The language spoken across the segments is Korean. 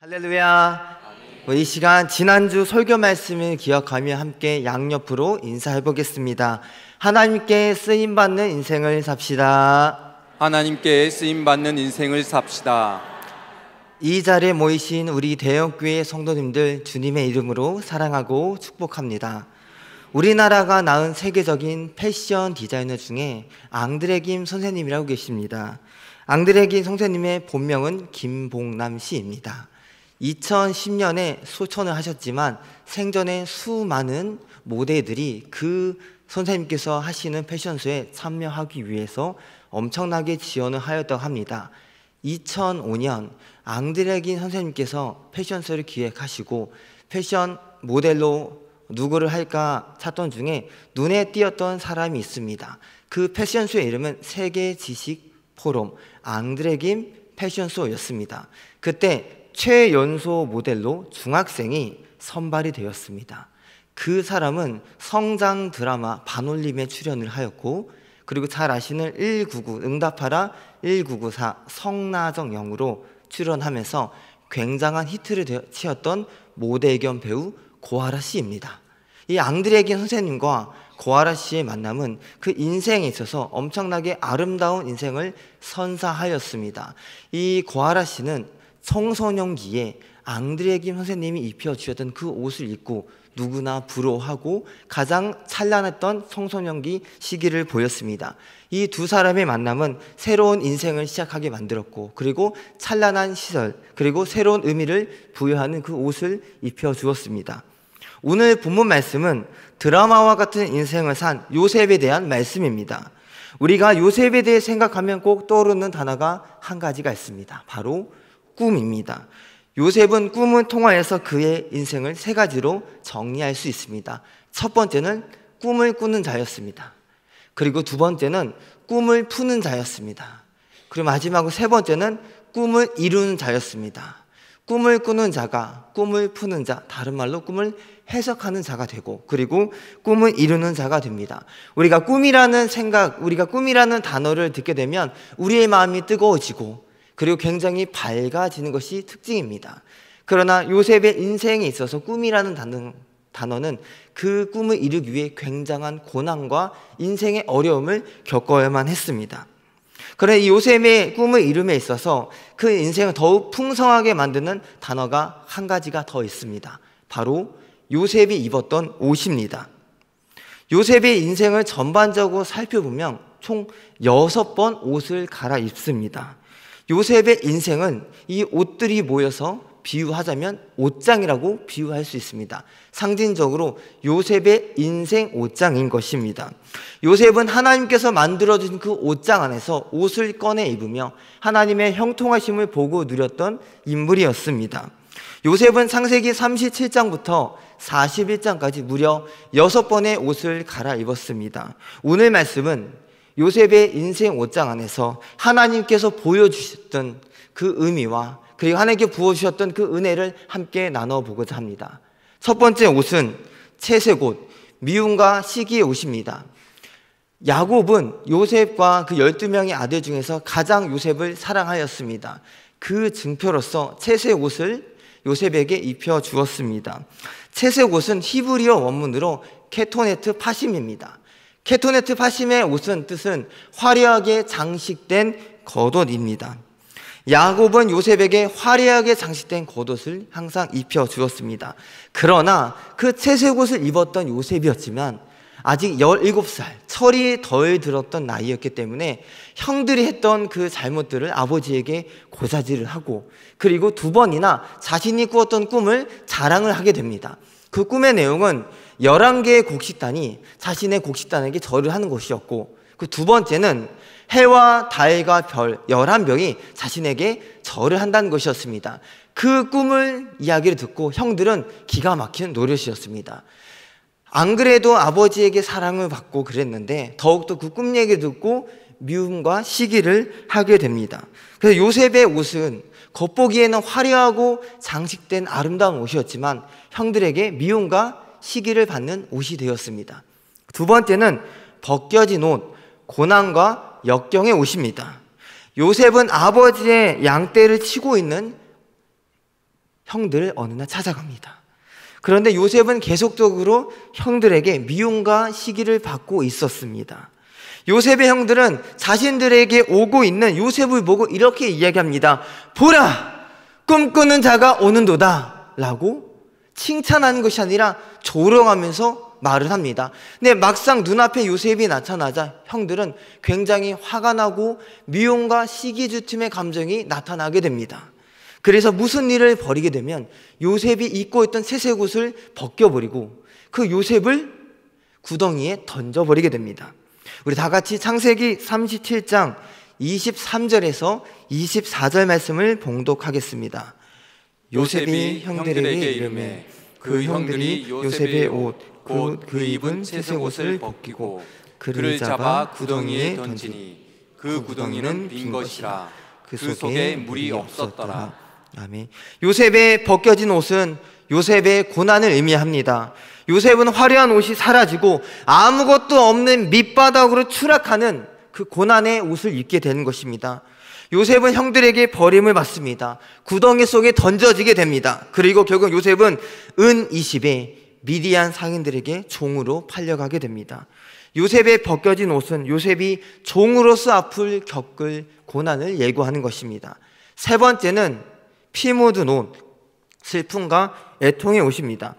할렐루야. 뭐 이 시간 지난주 설교 말씀을 기억하며 함께 양옆으로 인사해 보겠습니다. 하나님께 쓰임 받는 인생을 삽시다. 하나님께 쓰임 받는 인생을 삽시다. 이 자리에 모이신 우리 대형교회 성도님들 주님의 이름으로 사랑하고 축복합니다. 우리나라가 낳은 세계적인 패션 디자이너 중에 앙드레 김 선생님이라고 계십니다. 앙드레 김 선생님의 본명은 김봉남 씨입니다. 2010년에 소천을 하셨지만 생전에 수많은 모델들이 그 선생님께서 하시는 패션쇼에 참여하기 위해서 엄청나게 지원을 하였다고 합니다. 2005년 앙드레긴 선생님께서 패션쇼를 기획하시고 패션 모델로 누구를 할까 찾던 중에 눈에 띄었던 사람이 있습니다. 그 패션쇼의 이름은 세계 지식 포럼 앙드레김 패션쇼였습니다. 그때 최연소 모델로 중학생이 선발이 되었습니다. 그 사람은 성장 드라마 반올림에 출연을 하였고 그리고 잘 아시는 199 응답하라 1994 성나정 영으로 출연하면서 굉장한 히트를 치었던 모델 겸 배우 고아라 씨입니다. 이 앙드레긴 선생님과 고아라 씨의 만남은 그 인생에 있어서 엄청나게 아름다운 인생을 선사하였습니다. 이 고아라 씨는 성소년기에 앙드레김 선생님이 입혀주셨던 그 옷을 입고 누구나 부러워하고 가장 찬란했던 성소년기 시기를 보였습니다. 이 두 사람의 만남은 새로운 인생을 시작하게 만들었고 그리고 찬란한 시설 그리고 새로운 의미를 부여하는 그 옷을 입혀주었습니다. 오늘 본문 말씀은 드라마와 같은 인생을 산 요셉에 대한 말씀입니다. 우리가 요셉에 대해 생각하면 꼭 떠오르는 단어가 한 가지가 있습니다. 바로 꿈입니다. 요셉은 꿈을 통하여서 그의 인생을 세 가지로 정리할 수 있습니다. 첫 번째는 꿈을 꾸는 자였습니다. 그리고 두 번째는 꿈을 푸는 자였습니다. 그리고 마지막으로 세 번째는 꿈을 이루는 자였습니다. 꿈을 꾸는 자가 꿈을 푸는 자, 다른 말로 꿈을 해석하는 자가 되고, 그리고 꿈을 이루는 자가 됩니다. 우리가 꿈이라는 생각, 우리가 꿈이라는 단어를 듣게 되면 우리의 마음이 뜨거워지고, 그리고 굉장히 밝아지는 것이 특징입니다. 그러나 요셉의 인생에 있어서 꿈이라는 단어, 단어는 그 꿈을 이루기 위해 굉장한 고난과 인생의 어려움을 겪어야만 했습니다. 그래 이 요셉의 꿈을 이룸에 있어서 그 인생을 더욱 풍성하게 만드는 단어가 한 가지가 더 있습니다. 바로 요셉이 입었던 옷입니다. 요셉의 인생을 전반적으로 살펴보면 총 6번 옷을 갈아입습니다. 요셉의 인생은 이 옷들이 모여서 비유하자면 옷장이라고 비유할 수 있습니다. 상징적으로 요셉의 인생 옷장인 것입니다. 요셉은 하나님께서 만들어준 그 옷장 안에서 옷을 꺼내 입으며 하나님의 형통하심을 보고 누렸던 인물이었습니다. 요셉은 상세기 37장부터 41장까지 무려 6번의 옷을 갈아입었습니다. 오늘 말씀은 요셉의 인생 옷장 안에서 하나님께서 보여주셨던 그 의미와 그리고 하나님께 부어주셨던 그 은혜를 함께 나눠보고자 합니다. 첫 번째 옷은 채색 옷, 미움과 시기의 옷입니다. 야곱은 요셉과 그 12명의 아들 중에서 가장 요셉을 사랑하였습니다. 그 증표로서 채색 옷을 요셉에게 입혀 주었습니다. 채색 옷은 히브리어 원문으로 케토네트 파심입니다. 케토네트 파심의 옷은 뜻은 화려하게 장식된 겉옷입니다. 야곱은 요셉에게 화려하게 장식된 겉옷을 항상 입혀 주었습니다. 그러나 그 채색 옷을 입었던 요셉이었지만 아직 17살, 철이 덜 들었던 나이였기 때문에 형들이 했던 그 잘못들을 아버지에게 고사질을 하고 그리고 두 번이나 자신이 꾸었던 꿈을 자랑을 하게 됩니다. 그 꿈의 내용은 11개의 곡식단이 자신의 곡식단에게 절을 하는 것이었고 그 두 번째는 해와 달과 별1 1명이 자신에게 절을 한다는 것이었습니다. 그 꿈을 이야기를 듣고 형들은 기가 막히는 노릇이었습니다. 안 그래도 아버지에게 사랑을 받고 그랬는데 더욱더 그 꿈 얘기 듣고 미움과 시기를 하게 됩니다. 그래서 요셉의 옷은 겉보기에는 화려하고 장식된 아름다운 옷이었지만 형들에게 미움과 시기를 받는 옷이 되었습니다. 두 번째는 벗겨진 옷, 고난과 역경의 옷입니다. 요셉은 아버지의 양떼를 치고 있는 형들을 어느 날 찾아갑니다. 그런데 요셉은 계속적으로 형들에게 미움과 시기를 받고 있었습니다. 요셉의 형들은 자신들에게 오고 있는 요셉을 보고 이렇게 이야기합니다. 보라! 꿈꾸는 자가 오는도다! 라고 칭찬하는 것이 아니라 조롱하면서 말을 합니다. 근데 막상 눈앞에 요셉이 나타나자 형들은 굉장히 화가 나고 미움과 시기 주춤의 감정이 나타나게 됩니다. 그래서 무슨 일을 벌이게 되면 요셉이 입고 있던 새색 옷을 벗겨버리고 그 요셉을 구덩이에 던져버리게 됩니다. 우리 다 같이 창세기 37장 23절에서 24절 말씀을 봉독하겠습니다. 요셉이 형들에게 이름해 그, 그 형들이 요셉의 옷곧그 그 그 입은 채색 옷을 벗기고 그를 잡아 구덩이에 던지니 그 구덩이는 빈 것이라 그 속에 물이 없었더라 아멘. 요셉의 벗겨진 옷은 요셉의 고난을 의미합니다. 요셉은 화려한 옷이 사라지고 아무것도 없는 밑바닥으로 추락하는 그 고난의 옷을 입게 되는 것입니다. 요셉은 형들에게 버림을 받습니다. 구덩이 속에 던져지게 됩니다. 그리고 결국 요셉은 은 20에 미디안 상인들에게 종으로 팔려가게 됩니다. 요셉의 벗겨진 옷은 요셉이 종으로서 앞을 겪을 고난을 예고하는 것입니다. 세 번째는 피 묻은 옷, 슬픔과 애통의 옷입니다.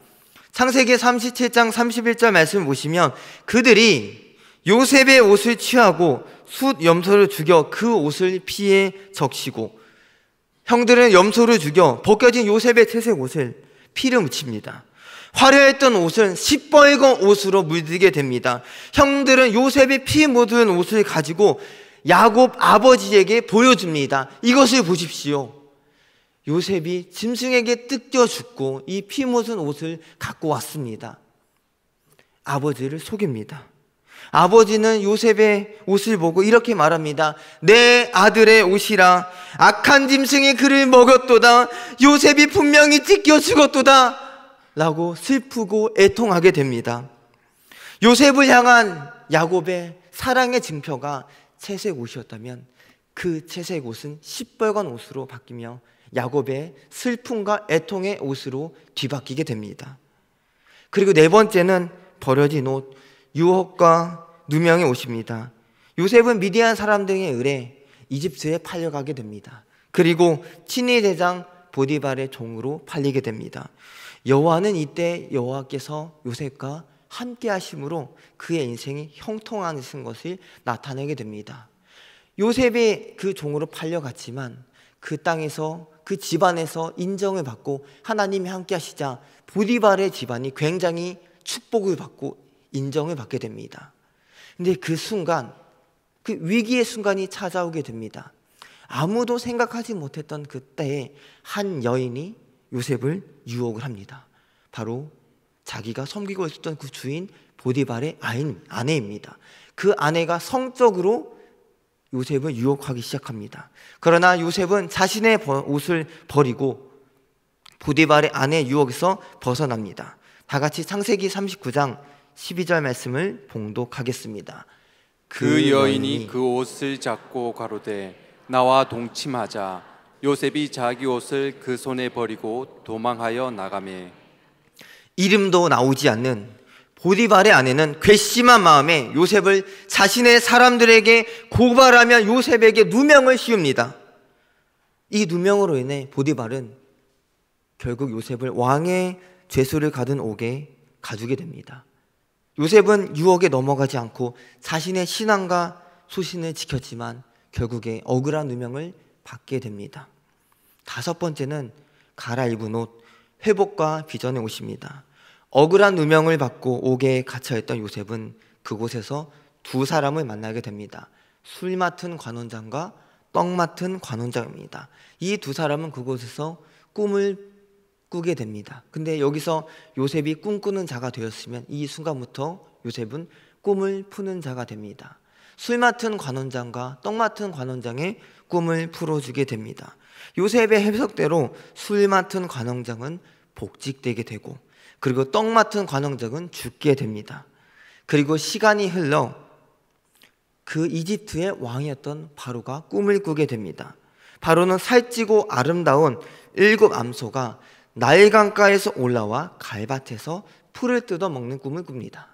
창세기 37장 31절 말씀 보시면 그들이 요셉의 옷을 취하고 숫 염소를 죽여 그 옷을 피에 적시고 형들은 염소를 죽여 벗겨진 요셉의 채색 옷을 피를 묻힙니다. 화려했던 옷은 시뻘건 옷으로 물들게 됩니다. 형들은 요셉의 피 묻은 옷을 가지고 야곱 아버지에게 보여줍니다. 이것을 보십시오. 요셉이 짐승에게 뜯겨 죽고 이 피 묻은 옷을 갖고 왔습니다. 아버지를 속입니다. 아버지는 요셉의 옷을 보고 이렇게 말합니다. 내 아들의 옷이라 악한 짐승이 그를 먹였도다. 요셉이 분명히 찢겨 죽었도다. 라고 슬프고 애통하게 됩니다. 요셉을 향한 야곱의 사랑의 증표가 채색 옷이었다면 그 채색 옷은 시뻘건 옷으로 바뀌며 야곱의 슬픔과 애통의 옷으로 뒤바뀌게 됩니다. 그리고 네 번째는 버려진 옷, 유혹과 누명에 오십니다. 요셉은 미디안 사람들에 의뢰 이집트에 팔려가게 됩니다. 그리고 친위 대장 보디발의 종으로 팔리게 됩니다. 여호와는 이때 여호와께서 요셉과 함께 하심으로 그의 인생이 형통하는 것을 나타내게 됩니다. 요셉이 그 종으로 팔려갔지만 그 땅에서 그 집안에서 인정을 받고 하나님이 함께 하시자 보디발의 집안이 굉장히 축복을 받고 인정을 받게 됩니다. 근데 그 순간, 그 위기의 순간이 찾아오게 됩니다. 아무도 생각하지 못했던 그때에 한 여인이 요셉을 유혹을 합니다. 바로 자기가 섬기고 있었던 그 주인 보디발의 아인, 아내입니다. 그 아내가 성적으로 요셉을 유혹하기 시작합니다. 그러나 요셉은 자신의 옷을 버리고 보디발의 아내 유혹에서 벗어납니다. 다 같이 창세기 39장 12절 말씀을 봉독하겠습니다. 그, 그 여인이 그 옷을 잡고 가로되 나와 동침하자 요셉이 자기 옷을 그 손에 버리고 도망하여 나가매 이름도 나오지 않는 보디발의 아내는 괘씸한 마음에 요셉을 자신의 사람들에게 고발하며 요셉에게 누명을 씌웁니다. 이 누명으로 인해 보디발은 결국 요셉을 왕의 죄수를 가둔 옥에 가두게 됩니다. 요셉은 유혹에 넘어가지 않고 자신의 신앙과 소신을 지켰지만 결국에 억울한 누명을 받게 됩니다. 다섯 번째는 갈아입은 옷, 회복과 비전의 옷입니다. 억울한 누명을 받고 옥에 갇혀있던 요셉은 그곳에서 두 사람을 만나게 됩니다. 술 맡은 관원장과 떡 맡은 관원장입니다. 이 두 사람은 그곳에서 꿈을 꾸게 됩니다. 근데 여기서 요셉이 꿈꾸는 자가 되었으면 이 순간부터 요셉은 꿈을 푸는 자가 됩니다. 술 맡은 관원장과 떡 맡은 관원장의 꿈을 풀어주게 됩니다. 요셉의 해석대로 술 맡은 관원장은 복직되게 되고 그리고 떡 맡은 관원장은 죽게 됩니다. 그리고 시간이 흘러 그 이집트의 왕이었던 바로가 꿈을 꾸게 됩니다. 바로는 살찌고 아름다운 일곱 암소가 나일강가에서 올라와 갈밭에서 풀을 뜯어 먹는 꿈을 꿉니다.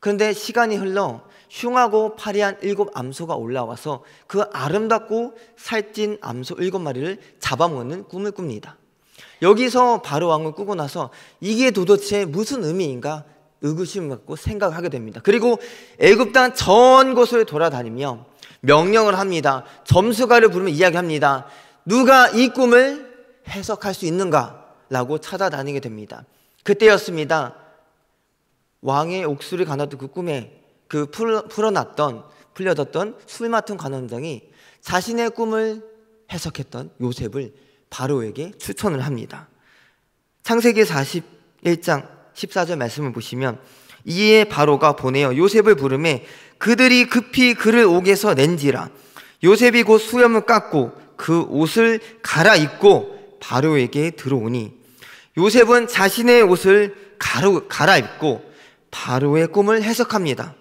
그런데 시간이 흘러 흉하고 파리한 일곱 암소가 올라와서 그 아름답고 살찐 암소 일곱 마리를 잡아먹는 꿈을 꿉니다. 여기서 바로 왕을 꾸고 나서 이게 도대체 무슨 의미인가 의구심 을 갖고 생각하게 됩니다. 그리고 애굽 땅 전 곳을 돌아다니며 명령을 합니다. 점수가를 부르면 이야기합니다. 누가 이 꿈을 해석할 수 있는가? 라고 찾아다니게 됩니다. 그때였습니다. 왕의 옥수를 가나도 그 꿈에 그 풀어놨던, 풀려졌던 술 맡은 관원장이 자신의 꿈을 해석했던 요셉을 바로에게 추천을 합니다. 창세기 41장 14절 말씀을 보시면 이에 바로가 보내어 요셉을 부름에 그들이 급히 그를 옥에서 낸지라 요셉이 곧 수염을 깎고 그 옷을 갈아입고 바로에게 들어오니 요셉은 자신의 옷을 가루, 갈아입고 바로의 꿈을 해석합니다.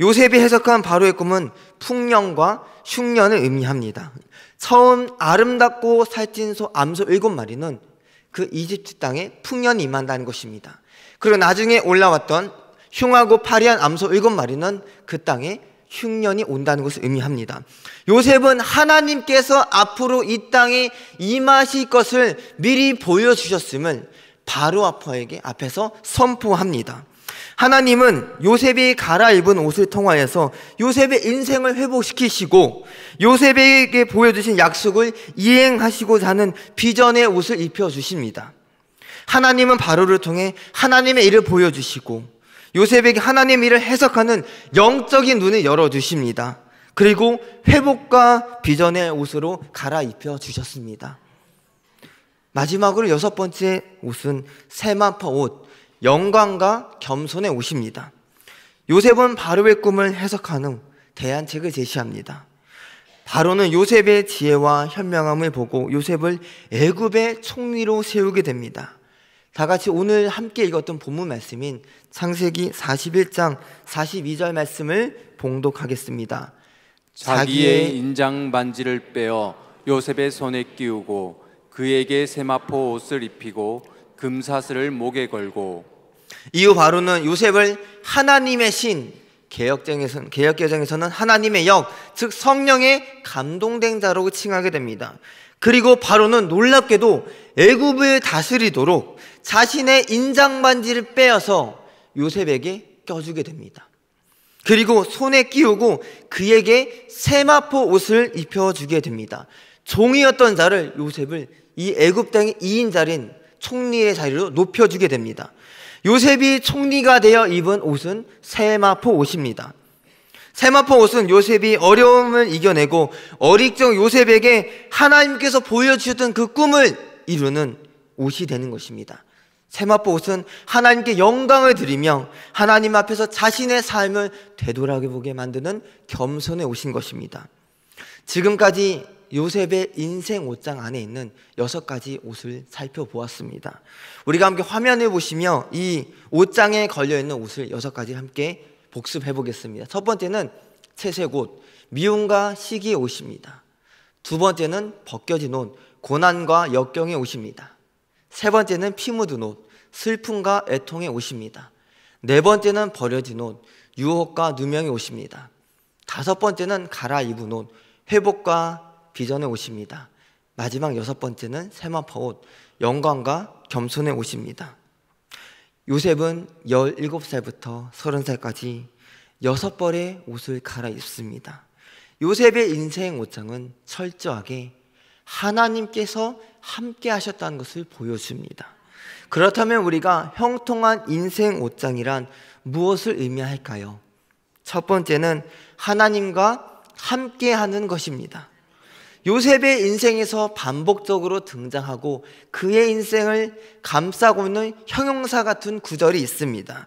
요셉이 해석한 바로의 꿈은 풍년과 흉년을 의미합니다. 처음 아름답고 살찐 소 암소 일곱 마리는 그 이집트 땅에 풍년이 임한다는 것입니다. 그리고 나중에 올라왔던 흉하고 파리한 암소 일곱 마리는 그 땅에 흉년이 온다는 것을 의미합니다. 요셉은 하나님께서 앞으로 이 땅에 임하실 것을 미리 보여주셨음을 바로 아파에게 앞에서 선포합니다. 하나님은 요셉이 갈아입은 옷을 통하여서 요셉의 인생을 회복시키시고 요셉에게 보여주신 약속을 이행하시고자 하는 비전의 옷을 입혀주십니다. 하나님은 바로를 통해 하나님의 일을 보여주시고 요셉에게 하나님 일을 해석하는 영적인 눈을 열어주십니다. 그리고 회복과 비전의 옷으로 갈아입혀 주셨습니다. 마지막으로 여섯 번째 옷은 세마파 옷, 영광과 겸손의 옷입니다. 요셉은 바로의 꿈을 해석한 후 대안책을 제시합니다. 바로는 요셉의 지혜와 현명함을 보고 요셉을 애굽의 총리로 세우게 됩니다. 다 같이 오늘 함께 읽었던 본문 말씀인 창세기 41장 42절 말씀을 봉독하겠습니다. 자기의 인장 반지를 빼어 요셉의 손에 끼우고 그에게 세마포 옷을 입히고 금사슬을 목에 걸고 이후 바로는 요셉을 하나님의 신 개혁정에서는 개혁개정에서는 하나님의 역 즉 성령의 감동된 자로 칭하게 됩니다. 그리고 바로는 놀랍게도 애굽을 다스리도록 자신의 인장반지를 빼어서 요셉에게 껴주게 됩니다. 그리고 손에 끼우고 그에게 세마포 옷을 입혀주게 됩니다. 종이었던 자를 요셉을 이 애굽 땅의 2인 자린 총리의 자리로 높여주게 됩니다. 요셉이 총리가 되어 입은 옷은 세마포 옷입니다. 세마포 옷은 요셉이 어려움을 이겨내고 어릴 적 요셉에게 하나님께서 보여주셨던 그 꿈을 이루는 옷이 되는 것입니다. 세마포옷은 하나님께 영광을 드리며 하나님 앞에서 자신의 삶을 되돌아보게 만드는 겸손의 옷인 것입니다. 지금까지 요셉의 인생 옷장 안에 있는 여섯 가지 옷을 살펴보았습니다. 우리가 함께 화면을 보시며 이 옷장에 걸려있는 옷을 여섯 가지 함께 복습해 보겠습니다. 첫 번째는 채색 옷, 미움과 시기의 옷입니다. 두 번째는 벗겨진 옷, 고난과 역경의 옷입니다. 세 번째는 피 묻은 옷, 슬픔과 애통의 옷입니다. 네 번째는 버려진 옷, 유혹과 누명의 옷입니다. 다섯 번째는 갈아입은 옷, 회복과 비전의 옷입니다. 마지막 여섯 번째는 세마포 옷, 영광과 겸손의 옷입니다. 요셉은 17살부터 30살까지 여섯 벌의 옷을 갈아입습니다. 요셉의 인생 옷장은 철저하게 하나님께서 함께 하셨다는 것을 보여줍니다. 그렇다면 우리가 형통한 인생 옷장이란 무엇을 의미할까요? 첫 번째는 하나님과 함께 하는 것입니다. 요셉의 인생에서 반복적으로 등장하고 그의 인생을 감싸고 있는 형용사 같은 구절이 있습니다.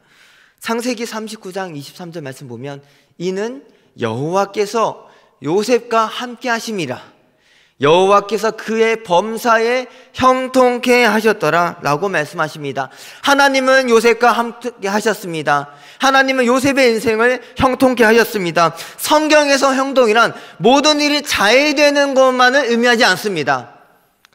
창세기 39장 23절 말씀 보면 이는 여호와께서 요셉과 함께 하심이라 여호와께서 그의 범사에 형통케 하셨더라라고 말씀하십니다. 하나님은 요셉과 함께 하셨습니다. 하나님은 요셉의 인생을 형통케 하셨습니다. 성경에서 형통이란 모든 일이 잘 되는 것만을 의미하지 않습니다.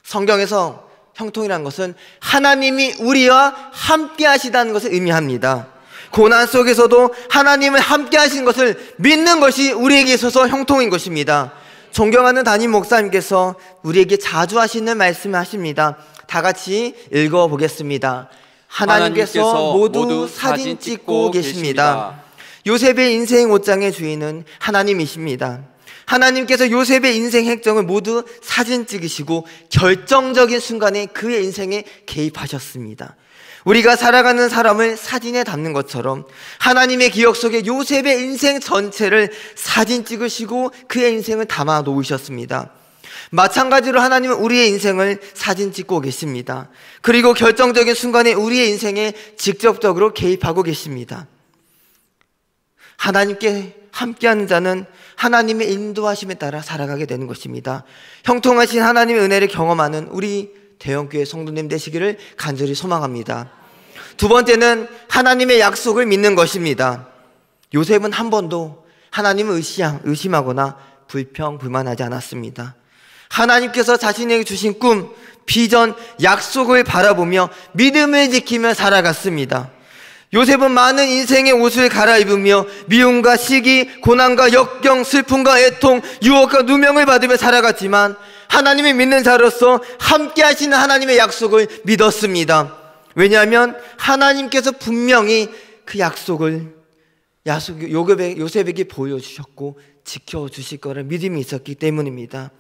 성경에서 형통이란 것은 하나님이 우리와 함께 하시다는 것을 의미합니다. 고난 속에서도 하나님을 함께 하신 것을 믿는 것이 우리에게 있어서 형통인 것입니다. 존경하는 담임 목사님께서 우리에게 자주 하시는 말씀을 하십니다. 다 같이 읽어 보겠습니다. 하나님께서, 모두, 모두 사진 찍고 계십니다. 요셉의 인생 옷장의 주인은 하나님이십니다. 하나님께서 요셉의 인생 행정을 모두 사진 찍으시고 결정적인 순간에 그의 인생에 개입하셨습니다. 우리가 살아가는 사람을 사진에 담는 것처럼 하나님의 기억 속에 요셉의 인생 전체를 사진 찍으시고 그의 인생을 담아 놓으셨습니다. 마찬가지로 하나님은 우리의 인생을 사진 찍고 계십니다. 그리고 결정적인 순간에 우리의 인생에 직접적으로 개입하고 계십니다. 하나님께 함께하는 자는 하나님의 인도하심에 따라 살아가게 되는 것입니다. 형통하신 하나님의 은혜를 경험하는 우리 대형교회 성도님 되시기를 간절히 소망합니다. 두 번째는 하나님의 약속을 믿는 것입니다. 요셉은 한 번도 하나님을 의심하거나 불평, 불만하지 않았습니다. 하나님께서 자신에게 주신 꿈, 비전, 약속을 바라보며 믿음을 지키며 살아갔습니다. 요셉은 많은 인생의 옷을 갈아입으며 미움과 시기, 고난과 역경, 슬픔과 애통, 유혹과 누명을 받으며 살아갔지만 하나님이 믿는 자로서 함께 하시는 하나님의 약속을 믿었습니다. 왜냐하면 하나님께서 분명히 그 약속을 야수, 요급에, 요셉에게 보여주셨고 지켜주실 거라 믿음이 있었기 때문입니다.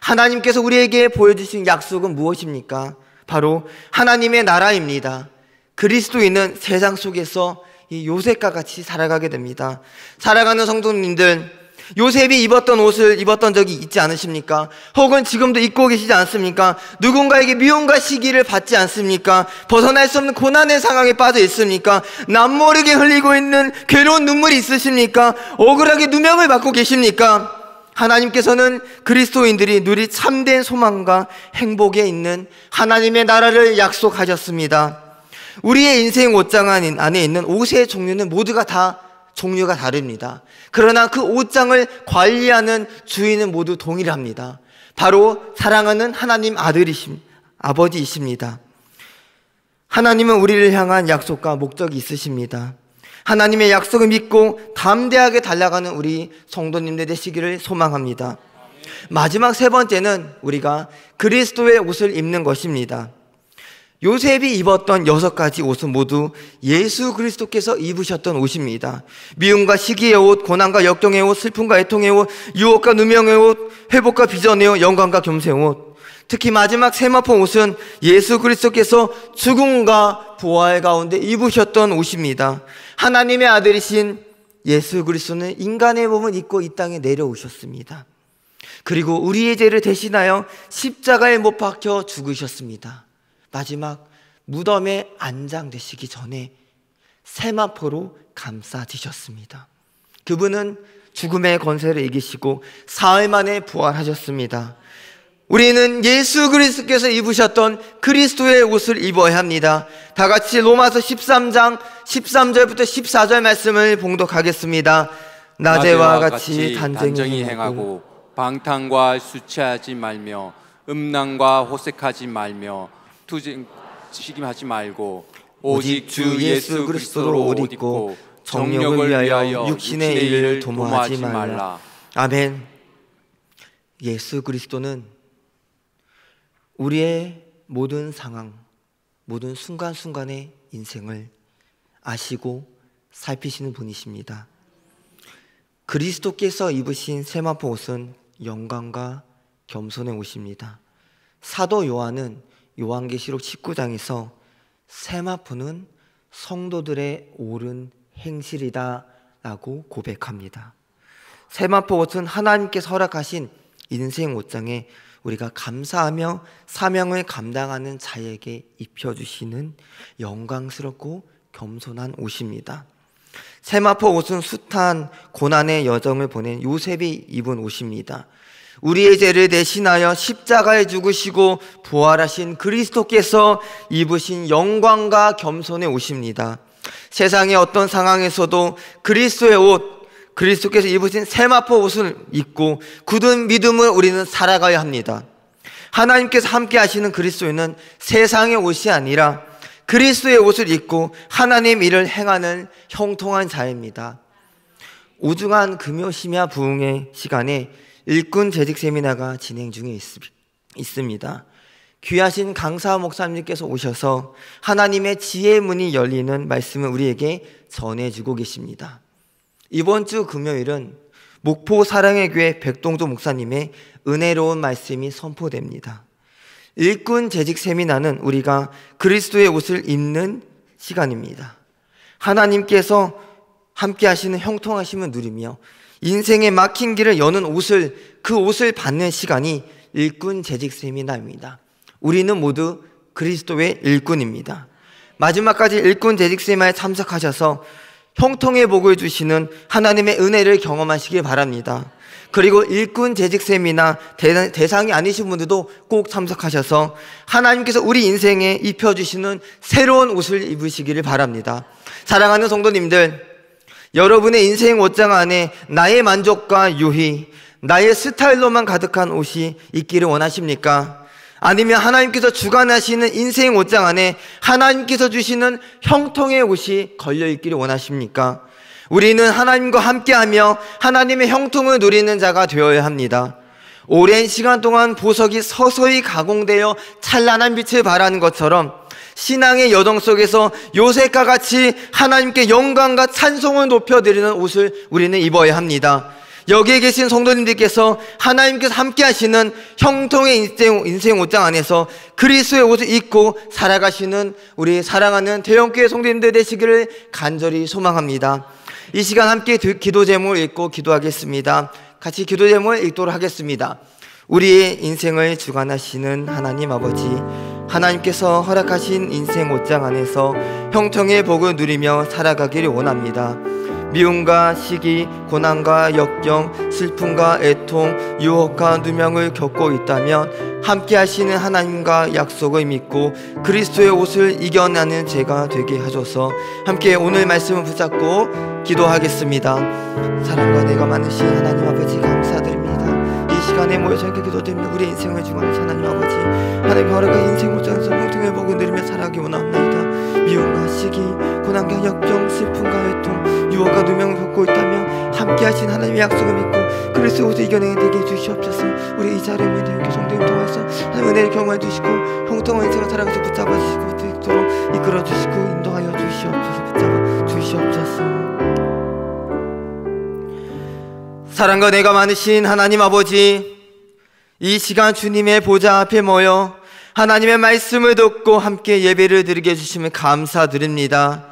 하나님께서 우리에게 보여주신 약속은 무엇입니까? 바로 하나님의 나라입니다. 그리스도인은 세상 속에서 이 요셉과 같이 살아가게 됩니다. 살아가는 성도님들, 요셉이 입었던 옷을 입었던 적이 있지 않으십니까? 혹은 지금도 입고 계시지 않습니까? 누군가에게 미움과 시기를 받지 않습니까? 벗어날 수 없는 고난의 상황에 빠져 있습니까? 남모르게 흘리고 있는 괴로운 눈물이 있으십니까? 억울하게 누명을 받고 계십니까? 하나님께서는 그리스도인들이 누릴 참된 소망과 행복에 있는 하나님의 나라를 약속하셨습니다. 우리의 인생 옷장 안에 있는 옷의 종류는 모두가 다 종류가 다릅니다. 그러나 그 옷장을 관리하는 주인은 모두 동일합니다. 바로 사랑하는 하나님 아들이심, 아버지이십니다. 하나님은 우리를 향한 약속과 목적이 있으십니다. 하나님의 약속을 믿고 담대하게 달려가는 우리 성도님들 되시기를 소망합니다. 마지막 세 번째는 우리가 그리스도의 옷을 입는 것입니다. 요셉이 입었던 여섯 가지 옷은 모두 예수 그리스도께서 입으셨던 옷입니다. 미움과 시기의 옷, 고난과 역경의 옷, 슬픔과 애통의 옷, 유혹과 누명의 옷, 회복과 비전의 옷, 영광과 겸세 옷. 특히 마지막 세마포 옷은 예수 그리스도께서 죽음과 부활 가운데 입으셨던 옷입니다. 하나님의 아들이신 예수 그리스도는 인간의 몸을 입고 이 땅에 내려오셨습니다. 그리고 우리의 죄를 대신하여 십자가에 못 박혀 죽으셨습니다. 마지막 무덤에 안장되시기 전에 세마포로 감싸지셨습니다. 그분은 죽음의 권세를 이기시고 사흘 만에 부활하셨습니다. 우리는 예수 그리스께서 입으셨던 그리스도의 옷을 입어야 합니다. 다 같이 로마서 13장 13절부터 14절 말씀을 봉독하겠습니다. 낮에와 같이 단정히 행하고 방탕과 수치하지 말며 음란과 호색하지 말며 투쟁식임하지 말고 오직 주 예수 그리스도로 옷 입고 정력을 위하여 육신의 일을 도모하지 말라. 아멘. 예수 그리스도는 우리의 모든 상황, 모든 순간순간의 인생을 아시고 살피시는 분이십니다. 그리스도께서 입으신 세마포 옷은 영광과 겸손의 옷입니다. 사도 요한은 요한계시록 19장에서 세마포는 성도들의 옳은 행실이다라고 고백합니다. 세마포 옷은 하나님께서 허락하신 인생 옷장에 우리가 감사하며 사명을 감당하는 자에게 입혀주시는 영광스럽고 겸손한 옷입니다. 세마포 옷은 숱한 고난의 여정을 보낸 요셉이 입은 옷입니다. 우리의 죄를 대신하여 십자가에 죽으시고 부활하신 그리스도께서 입으신 영광과 겸손에 오십니다. 세상의 어떤 상황에서도 그리스도의 옷, 그리스도께서 입으신 세마포 옷을 입고 굳은 믿음을 우리는 살아가야 합니다. 하나님께서 함께 하시는 그리스도인은 세상의 옷이 아니라 그리스도의 옷을 입고 하나님 일을 행하는 형통한 자입니다. 오중한 금요 심야 부흥의 시간에 일꾼 재직 세미나가 진행 중에 있, 습니다 귀하신 강사 목사님께서 오셔서 하나님의 지혜 문이 열리는 말씀을 우리에게 전해주고 계십니다. 이번 주 금요일은 목포 사랑의 교회 백동조 목사님의 은혜로운 말씀이 선포됩니다. 일꾼 재직 세미나는 우리가 그리스도의 옷을 입는 시간입니다. 하나님께서 함께 하시는 형통하심을 누리며 인생의 막힌 길을 여는 옷을 그 옷을 받는 시간이 일꾼 재직 세미나입니다. 우리는 모두 그리스도의 일꾼입니다. 마지막까지 일꾼 재직 세미나에 참석하셔서 형통의 복을 주시는 하나님의 은혜를 경험하시길 바랍니다. 그리고 일꾼 재직 세미나 대상이 아니신 분들도 꼭 참석하셔서 하나님께서 우리 인생에 입혀주시는 새로운 옷을 입으시기를 바랍니다. 사랑하는 성도님들, 여러분의 인생 옷장 안에 나의 만족과 유희, 나의 스타일로만 가득한 옷이 있기를 원하십니까? 아니면 하나님께서 주관하시는 인생 옷장 안에 하나님께서 주시는 형통의 옷이 걸려 있기를 원하십니까? 우리는 하나님과 함께하며 하나님의 형통을 누리는 자가 되어야 합니다. 오랜 시간 동안 보석이 서서히 가공되어 찬란한 빛을 발하는 것처럼 신앙의 여정 속에서 요셉과 같이 하나님께 영광과 찬송을 높여드리는 옷을 우리는 입어야 합니다. 여기에 계신 성도님들께서 하나님께서 함께 하시는 형통의 인생, 인생 옷장 안에서 그리스의 옷을 입고 살아가시는 우리 사랑하는 대형교회 성도님들 되시기를 간절히 소망합니다. 이 시간 함께 기도 제목을 읽고 기도하겠습니다. 같이 기도 제목을 읽도록 하겠습니다. 우리의 인생을 주관하시는 하나님 아버지 하나님께서 허락하신 인생 옷장 안에서 형통의 복을 누리며 살아가기를 원합니다. 미움과 시기, 고난과 역경, 슬픔과 애통, 유혹과 누명을 겪고 있다면 함께 하시는 하나님과 약속을 믿고 그리스도의 옷을 이겨내는 제가 되게 하셔서 함께 오늘 말씀을 붙잡고 기도하겠습니다. 사랑과 내가 많으신 하나님 아버지 감사드립니다. 주안에 모여 저에게 기도드리며 우리 인생을 주관하신 하나님 아버지 하나님 허락한 그 인생 모자라서 형통을 보고 누리며 살아가기 원합니다 미움과 시기 고난과 역경 슬픔과 외통 유혹과 누명을 벗고 있다며 함께하신 하나님의 약속을 믿고 그리스도 옷을 이겨내는 되게 해주시옵소서 우리 이 자리에 모인 대형 성도님 통해서 하나님 은혜를 경험해 주시고 형통한 인생을 살아가서 붙잡아 주시고 되도록 이끌어 주시고 인도하여 주시옵소서 붙잡아 주시옵소서 사랑과 내가 많으신 하나님 아버지 이 시간 주님의 보좌 앞에 모여 하나님의 말씀을 듣고 함께 예배를 드리게 해주시면 감사드립니다.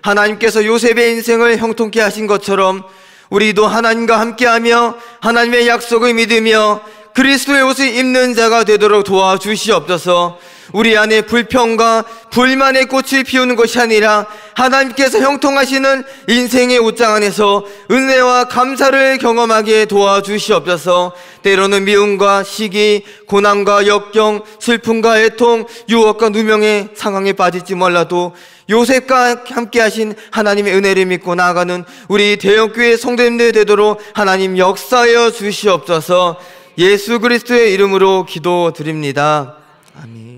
하나님께서 요셉의 인생을 형통케 하신 것처럼 우리도 하나님과 함께하며 하나님의 약속을 믿으며 그리스도의 옷을 입는 자가 되도록 도와주시옵소서 우리 안에 불평과 불만의 꽃을 피우는 것이 아니라 하나님께서 형통하시는 인생의 옷장 안에서 은혜와 감사를 경험하게 도와주시옵소서 때로는 미움과 시기, 고난과 역경, 슬픔과 애통, 유혹과 누명의 상황에 빠질지 몰라도 요셉과 함께 하신 하나님의 은혜를 믿고 나아가는 우리 대형교회 성도님들 되도록 하나님 역사여 주시옵소서 예수 그리스도의 이름으로 기도드립니다. 아멘.